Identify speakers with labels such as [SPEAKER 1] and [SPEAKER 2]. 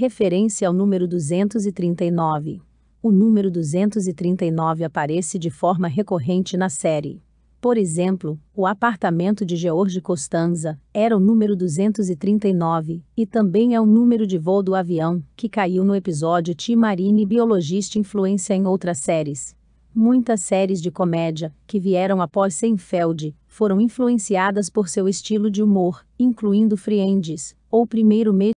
[SPEAKER 1] referência ao número 239. O número 239 aparece de forma recorrente na série. Por exemplo, o apartamento de George Costanza era o número 239, e também é o número de voo do avião, que caiu no episódio T. Marine Biologista Influência em outras séries. Muitas séries de comédia, que vieram após Seinfeld, foram influenciadas por seu estilo de humor, incluindo Friends, ou Primeiro Mês